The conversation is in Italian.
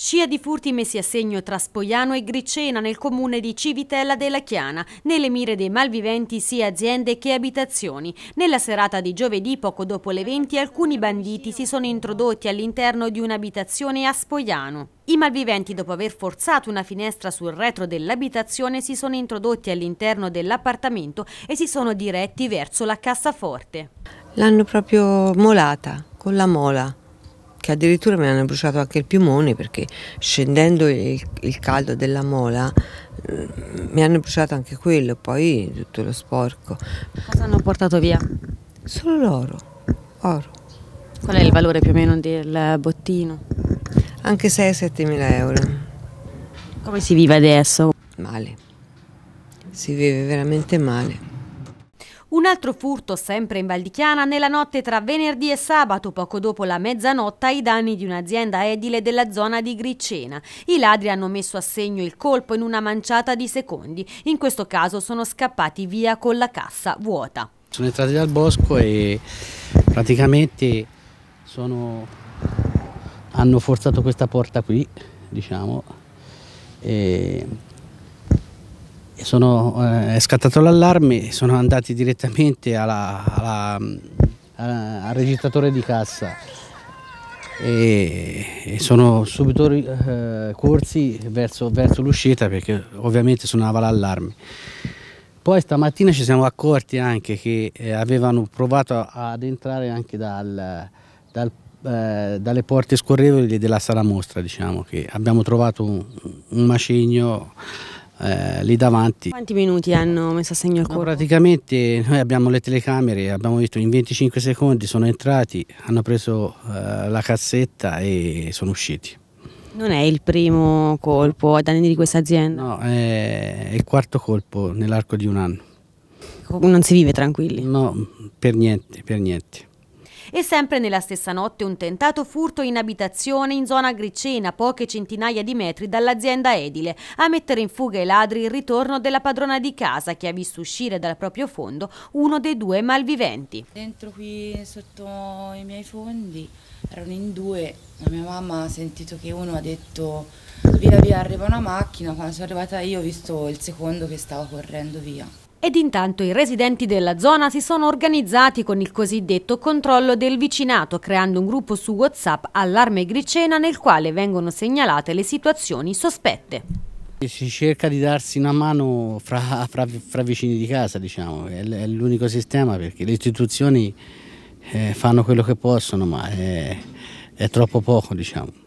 Scia di furti messi a segno tra Spoiano e Gricena nel comune di Civitella della Chiana, nelle mire dei malviventi sia aziende che abitazioni. Nella serata di giovedì, poco dopo le 20, alcuni banditi si sono introdotti all'interno di un'abitazione a Spoiano. I malviventi, dopo aver forzato una finestra sul retro dell'abitazione, si sono introdotti all'interno dell'appartamento e si sono diretti verso la cassaforte. L'hanno proprio molata, con la mola che addirittura mi hanno bruciato anche il piumone perché scendendo il, il caldo della mola mm, mi hanno bruciato anche quello, poi tutto lo sporco. Cosa hanno portato via? Solo l'oro, oro. Qual è il valore più o meno del bottino? Anche 6-7 mila euro. Come si vive adesso? Male, si vive veramente male. Un altro furto sempre in Valdichiana nella notte tra venerdì e sabato, poco dopo la mezzanotte, ai danni di un'azienda edile della zona di Gricena. I ladri hanno messo a segno il colpo in una manciata di secondi. In questo caso sono scappati via con la cassa vuota. Sono entrati dal bosco e praticamente sono... hanno forzato questa porta qui, diciamo, e sono, eh, è scattato l'allarme, sono andati direttamente alla, alla, alla, eh, al registratore di cassa e, sono subito eh, corsi verso, verso l'uscita perché ovviamente suonava l'allarme. Poi stamattina ci siamo accorti anche che eh, avevano provato ad entrare anche dal, dal, eh, dalle porte scorrevoli della sala mostra, diciamo che abbiamo trovato un, un macigno eh, lì davanti. Quanti minuti hanno messo a segno il corpo? No, praticamente noi abbiamo le telecamere, abbiamo visto in 25 secondi sono entrati, hanno preso eh, la cassetta e sono usciti. Non è il primo colpo a eh, danni di questa azienda? No, è il quarto colpo nell'arco di un anno. Non si vive tranquilli? No, per niente, per niente. E sempre nella stessa notte un tentato furto in abitazione in zona Gricena, poche centinaia di metri dall'azienda edile, a mettere in fuga i ladri il ritorno della padrona di casa che ha visto uscire dal proprio fondo uno dei due malviventi. Dentro qui sotto i miei fondi erano in due, la mia mamma ha sentito che uno ha detto via via arriva una macchina, quando sono arrivata io ho visto il secondo che stava correndo via. Ed intanto i residenti della zona si sono organizzati con il cosiddetto controllo del vicinato, creando un gruppo su WhatsApp Allarme Gricena nel quale vengono segnalate le situazioni sospette. Si cerca di darsi una mano fra, fra, fra vicini di casa, diciamo, è, è l'unico sistema perché le istituzioni eh, fanno quello che possono, ma è, è troppo poco, diciamo.